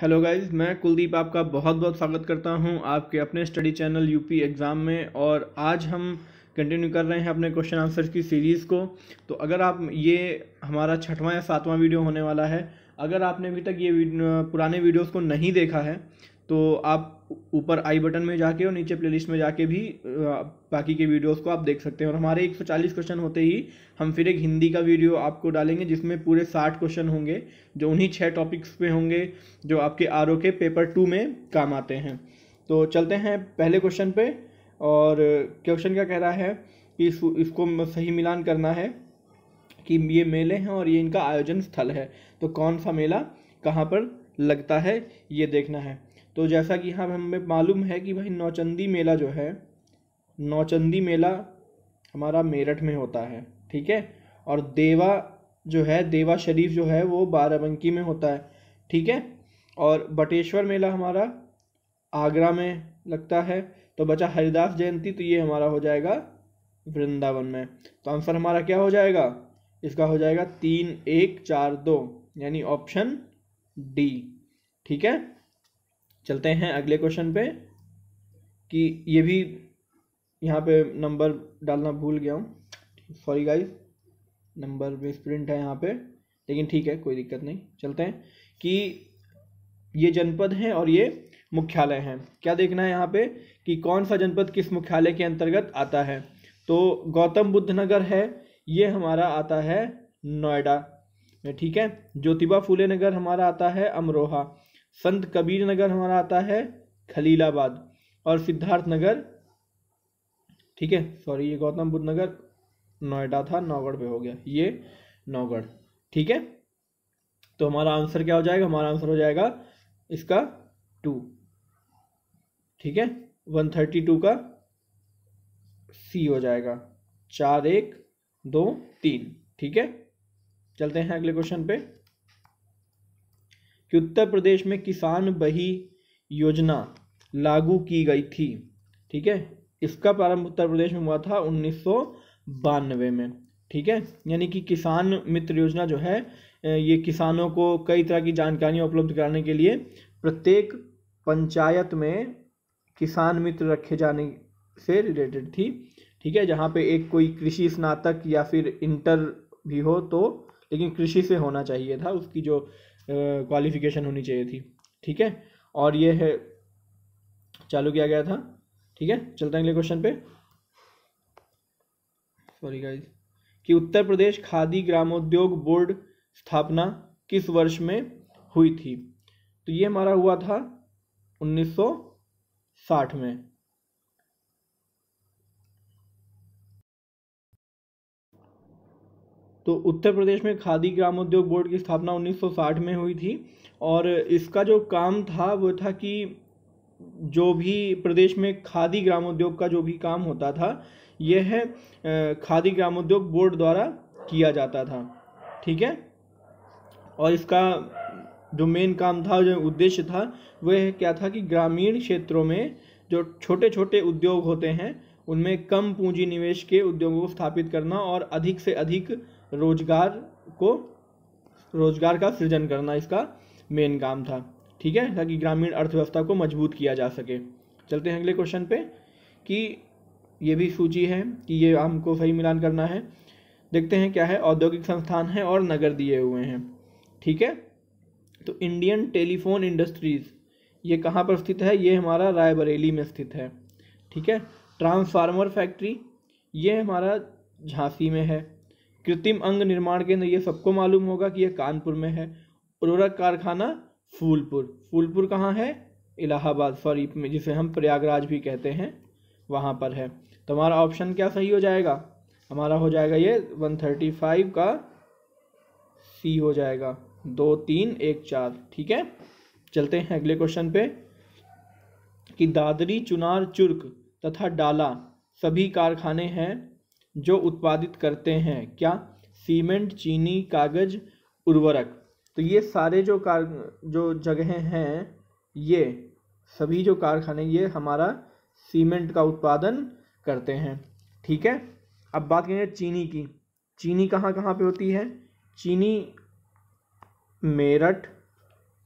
hello guys मैं कुलदीप आपका बहुत बहुत स्वागत करता हूं आपके अपने स्टडी चैनल यूपी एग्ज़ाम में और आज हम कंटिन्यू कर रहे हैं अपने क्वेश्चन आंसर की सीरीज़ को तो अगर आप ये हमारा छठवां या सातवां वीडियो होने वाला है अगर आपने अभी तक ये वीडियो, पुराने वीडियोस को नहीं देखा है तो आप ऊपर आई बटन में जाके और नीचे प्लेलिस्ट में जाके भी बाकी के वीडियोस को आप देख सकते हैं और हमारे 140 क्वेश्चन होते ही हम फिर एक हिंदी का वीडियो आपको डालेंगे जिसमें पूरे 60 क्वेश्चन होंगे जो उन्हीं छः टॉपिक्स पे होंगे जो आपके आर के पेपर टू में काम आते हैं तो चलते हैं पहले क्वेश्चन पर और क्वेश्चन क्या कह रहा है कि इसको सही मिलान करना है कि ये मेले हैं और ये इनका आयोजन स्थल है तो कौन सा मेला कहाँ पर लगता है ये देखना है तो जैसा कि हाँ हमें मालूम है कि भाई नौचंदी मेला जो है नौचंदी मेला हमारा मेरठ में होता है ठीक है और देवा जो है देवा शरीफ जो है वो बाराबंकी में होता है ठीक है और बटेश्वर मेला हमारा आगरा में लगता है तो बचा हरिदास जयंती तो ये हमारा हो जाएगा वृंदावन में तो आंसर हमारा क्या हो जाएगा इसका हो जाएगा तीन एक चार दो यानी ऑप्शन डी ठीक है चलते हैं अगले क्वेश्चन पे कि ये भी यहाँ पे नंबर डालना भूल गया हूँ sorry guys number misprint है यहाँ पे लेकिन ठीक है कोई दिक्कत नहीं चलते हैं कि ये जनपद हैं और ये मुख्यालय हैं क्या देखना है यहाँ पे कि कौन सा जनपद किस मुख्यालय के अंतर्गत आता है तो गौतम बुद्ध नगर है ये हमारा आता है नोएडा ठीक है ज्योतिबा फूले नगर हमारा आता है अमरोहा संत कबीर नगर हमारा आता है खलीलाबाद और सिद्धार्थ नगर ठीक है सॉरी ये गौतम बुद्ध नगर नोएडा था नौगढ़ पे हो गया ये नौगढ़ ठीक है तो हमारा आंसर क्या हो जाएगा हमारा आंसर हो जाएगा इसका टू ठीक है वन थर्टी टू का सी हो जाएगा चार एक दो तीन ठीक है चलते हैं अगले क्वेश्चन पे कि उत्तर प्रदेश में किसान बही योजना लागू की गई थी ठीक है इसका प्रारंभ उत्तर प्रदेश में हुआ था उन्नीस में ठीक है यानी कि किसान मित्र योजना जो है ये किसानों को कई तरह की जानकारियाँ उपलब्ध कराने के लिए प्रत्येक पंचायत में किसान मित्र रखे जाने से रिलेटेड थी ठीक है जहाँ पे एक कोई कृषि स्नातक या फिर इंटर भी हो तो लेकिन कृषि से होना चाहिए था उसकी जो क्वालिफिकेशन होनी चाहिए थी ठीक है और ये है चालू किया गया था ठीक है चलते हैं अगले क्वेश्चन पे सॉरी गाइज कि उत्तर प्रदेश खादी ग्रामोद्योग बोर्ड स्थापना किस वर्ष में हुई थी तो ये हमारा हुआ था 1960 में तो उत्तर प्रदेश में खादी ग्रामोद्योग बोर्ड की स्थापना 1960 में हुई थी और इसका जो काम था वो था कि जो भी प्रदेश में खादी ग्रामोद्योग का जो भी काम होता था यह खादी ग्रामोद्योग बोर्ड द्वारा किया जाता था ठीक है और इसका जो मेन काम था जो उद्देश्य था वह क्या था कि ग्रामीण क्षेत्रों में जो छोटे छोटे उद्योग होते हैं उनमें कम पूंजी निवेश के उद्योगों को स्थापित करना और अधिक से अधिक रोजगार को रोजगार का सृजन करना इसका मेन काम था ठीक है ताकि ग्रामीण अर्थव्यवस्था को मजबूत किया जा सके चलते हैं अगले क्वेश्चन पे कि ये भी सूची है कि ये हमको सही मिलान करना है देखते हैं क्या है औद्योगिक संस्थान है और नगर दिए हुए हैं ठीक है तो इंडियन टेलीफोन इंडस्ट्रीज़ ये कहाँ पर स्थित है ये हमारा रायबरेली में स्थित है ठीक है ट्रांसफार्मर फैक्ट्री ये हमारा झांसी में है कृत्रिम अंग निर्माण केंद्र ये सबको मालूम होगा कि यह कानपुर में है उर्वरक कारखाना फूलपुर फूलपुर कहाँ है इलाहाबाद सॉरी जिसे हम प्रयागराज भी कहते हैं वहाँ पर है तो हमारा ऑप्शन क्या सही हो जाएगा हमारा हो जाएगा ये वन थर्टी फाइव का सी हो जाएगा दो तीन एक चार ठीक है चलते हैं अगले क्वेश्चन पे कि दादरी चुनार चुर्क तथा डाला सभी कारखाने हैं जो उत्पादित करते हैं क्या सीमेंट चीनी कागज़ उर्वरक तो ये सारे जो कार जो जगहें हैं ये सभी जो कारखाने ये हमारा सीमेंट का उत्पादन करते हैं ठीक है अब बात करेंगे चीनी की चीनी कहाँ कहाँ पे होती है चीनी मेरठ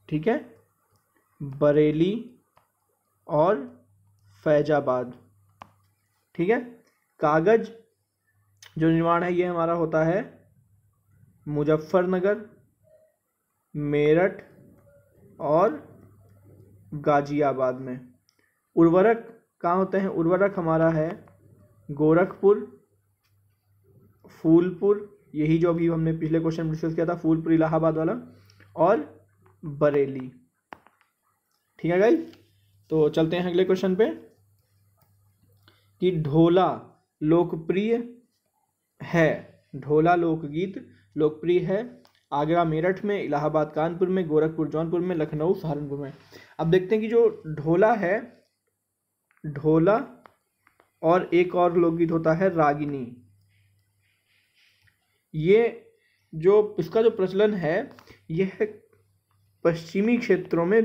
ठीक है बरेली और फैजाबाद ठीक है कागज़ जो निर्माण है ये हमारा होता है मुजफ्फरनगर मेरठ और गाजियाबाद में उर्वरक कहाँ होते हैं उर्वरक हमारा है गोरखपुर फूलपुर यही जो अभी हमने पिछले क्वेश्चन में डिस्कस किया था फूलपुर इलाहाबाद वाला और बरेली ठीक है गाई तो चलते हैं अगले क्वेश्चन पे कि ढोला लोकप्रिय है ढोला लोकगीत लोकप्रिय है आगरा मेरठ में इलाहाबाद कानपुर में गोरखपुर जौनपुर में लखनऊ सहारनपुर में अब देखते हैं कि जो ढोला है ढोला और एक और लोकगीत होता है रागिनी ये जो इसका जो प्रचलन है यह पश्चिमी क्षेत्रों में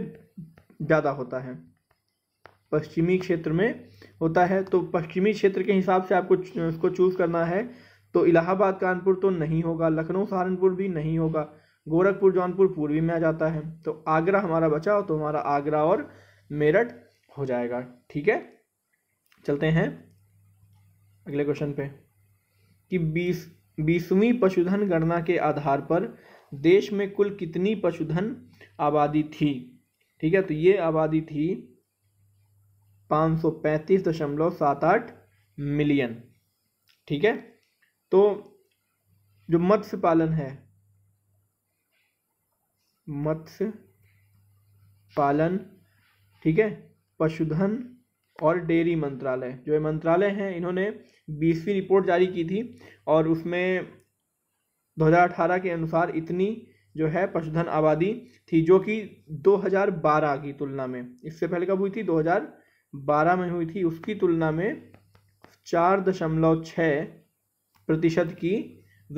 ज़्यादा होता है पश्चिमी क्षेत्र में होता है तो पश्चिमी क्षेत्र के हिसाब से आपको उसको चूज़ करना है तो इलाहाबाद कानपुर तो नहीं होगा लखनऊ सहारनपुर भी नहीं होगा गोरखपुर जौनपुर पूर्वी में आ जाता है तो आगरा हमारा बचा हो तो हमारा आगरा और मेरठ हो जाएगा ठीक है चलते हैं अगले क्वेश्चन पे कि बीस बीसवीं पशुधन गणना के आधार पर देश में कुल कितनी पशुधन आबादी थी ठीक है तो ये आबादी थी पाँच सौ पैंतीस दशमलव सात आठ मिलियन ठीक है तो जो मत्स्य पालन है मत्स्य पालन ठीक है पशुधन और डेयरी मंत्रालय जो ये मंत्रालय हैं इन्होंने बीसवीं रिपोर्ट जारी की थी और उसमें 2018 के अनुसार इतनी जो है पशुधन आबादी थी जो कि 2012 की तुलना में इससे पहले कब हुई थी 2012 में हुई थी उसकी तुलना में चार दशमलव छः प्रतिशत की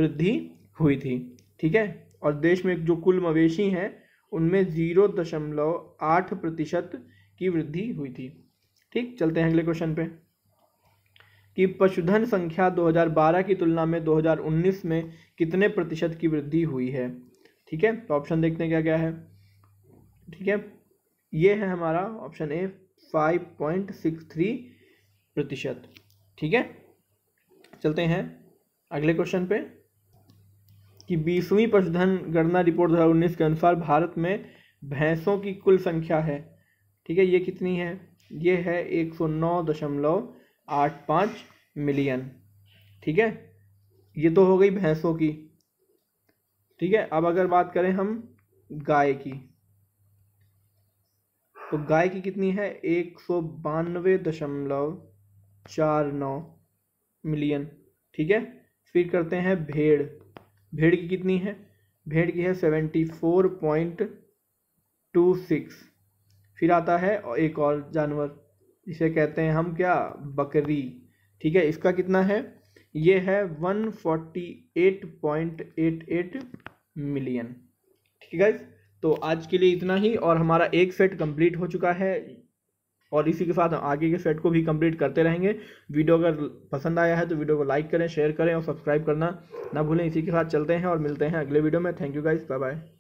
वृद्धि हुई थी ठीक है और देश में जो कुल मवेशी हैं उनमें ज़ीरो दशमलव आठ प्रतिशत की वृद्धि हुई थी ठीक चलते हैं अगले क्वेश्चन पे कि पशुधन संख्या 2012 की तुलना में 2019 में कितने प्रतिशत की वृद्धि हुई है ठीक है तो ऑप्शन देखते हैं क्या क्या है ठीक है ये है हमारा ऑप्शन ए 5.63 प्रतिशत ठीक है चलते हैं अगले क्वेश्चन पे कि बीसवीं पशुधन गणना रिपोर्ट दो उन्नीस के अनुसार भारत में भैंसों की कुल संख्या है ठीक है ये कितनी है ये है एक सौ नौ दशमलव आठ पाँच मिलियन ठीक है ये तो हो गई भैंसों की ठीक है अब अगर बात करें हम गाय की तो गाय की कितनी है एक सौ बानवे दशमलव चार नौ मिलियन ठीक है फिर करते हैं भेड़ भेड़ की कितनी है भेड़ की है seventy four point two six फिर आता है एक और जानवर इसे कहते हैं हम क्या बकरी ठीक है इसका कितना है ये है one forty eight point eight eight million ठीक है तो आज के लिए इतना ही और हमारा एक सेट कंप्लीट हो चुका है और इसी के साथ हम आगे के सेट को भी कंप्लीट करते रहेंगे वीडियो अगर पसंद आया है तो वीडियो को लाइक करें शेयर करें और सब्सक्राइब करना ना भूलें इसी के साथ चलते हैं और मिलते हैं अगले वीडियो में thank you guys bye bye